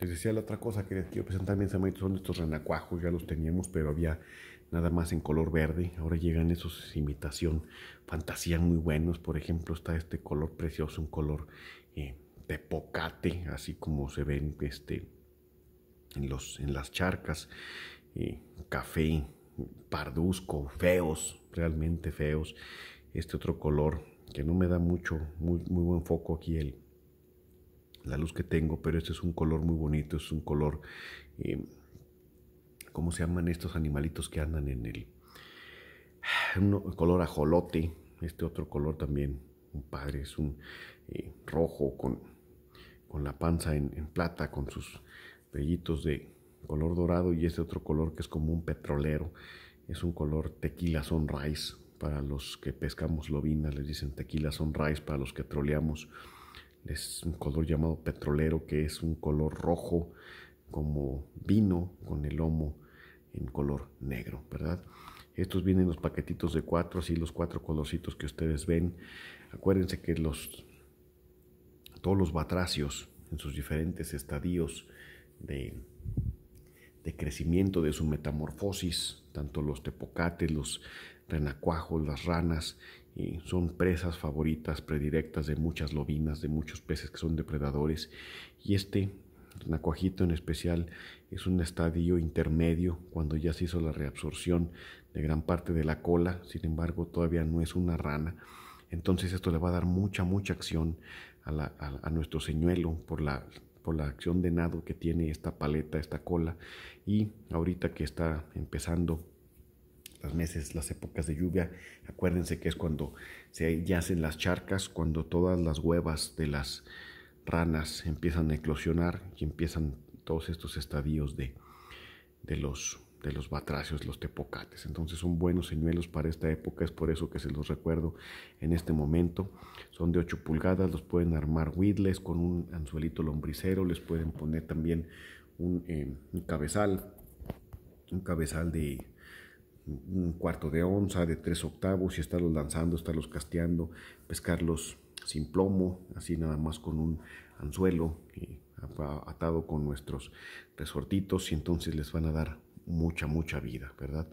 Les decía la otra cosa que les quiero presentar bien, son estos renacuajos, ya los teníamos, pero había nada más en color verde. Ahora llegan esos imitación, fantasía muy buenos. Por ejemplo, está este color precioso, un color de eh, pocate, así como se ven este, en, los, en las charcas. Eh, café, parduzco, feos, realmente feos. Este otro color que no me da mucho, muy, muy buen foco aquí el la luz que tengo, pero este es un color muy bonito, es un color, eh, ¿cómo se llaman estos animalitos que andan en el, color ajolote, este otro color también, un padre, es un eh, rojo con, con, la panza en, en plata, con sus pellitos de color dorado y este otro color que es como un petrolero, es un color tequila sunrise, para los que pescamos lobinas les dicen tequila sunrise, para los que troleamos es un color llamado petrolero, que es un color rojo como vino con el lomo en color negro, ¿verdad? Estos vienen los paquetitos de cuatro, así los cuatro colorcitos que ustedes ven. Acuérdense que los, todos los batracios en sus diferentes estadios de, de crecimiento, de su metamorfosis, tanto los tepocates, los renacuajos, las ranas eh, son presas favoritas, predirectas de muchas lobinas, de muchos peces que son depredadores. Y este nacuajito en especial es un estadio intermedio cuando ya se hizo la reabsorción de gran parte de la cola, sin embargo todavía no es una rana. Entonces esto le va a dar mucha, mucha acción a, nuestro señuelo por la, por la acción de nado que tiene esta paleta, esta cola. Y ahorita que está empezando los meses, las épocas de lluvia. Acuérdense que es cuando se yacen las charcas, cuando todas las huevas de las ranas empiezan a eclosionar y empiezan todos estos estadios de, los de los batracios, los tepocates. Entonces son buenos señuelos para esta época, es por eso que se los recuerdo en este momento. Son de 8 pulgadas, los pueden armar whitles con un anzuelito lombricero, les pueden poner también un eh, cabezal, un cabezal de, un cuarto de onza, de tres octavos, y estarlos lanzando, estarlos casteando, pescarlos sin plomo, así nada más con un anzuelo eh, atado con nuestros resortitos y entonces les van a dar mucha, mucha vida, ¿verdad?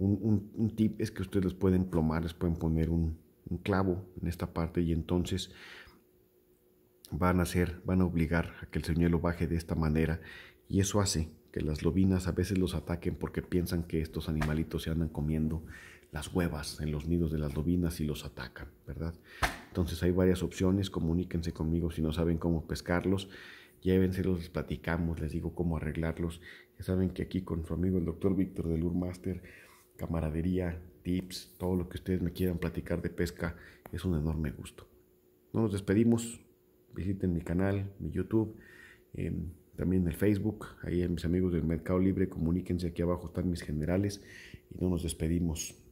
Un, tip es que ustedes les pueden plomar, les pueden poner un, un clavo en esta parte y entonces van a hacer, van a obligar a que el señuelo baje de esta manera y eso hace que las lobinas a veces los ataquen porque piensan que estos animalitos se andan comiendo las huevas en los nidos de las lobinas y los atacan, ¿verdad? Entonces hay varias opciones, comuníquense conmigo si no saben cómo pescarlos, llévenselos, les platicamos, les digo cómo arreglarlos. Ya saben que aquí con su amigo el doctor Víctor del Urmaster, camaradería, tips, todo lo que ustedes me quieran platicar de pesca, es un enorme gusto. No nos despedimos, visiten mi canal, mi YouTube también en el Facebook, ahí a mis amigos del Mercado Libre, comuníquense, aquí abajo están mis generales y no nos despedimos.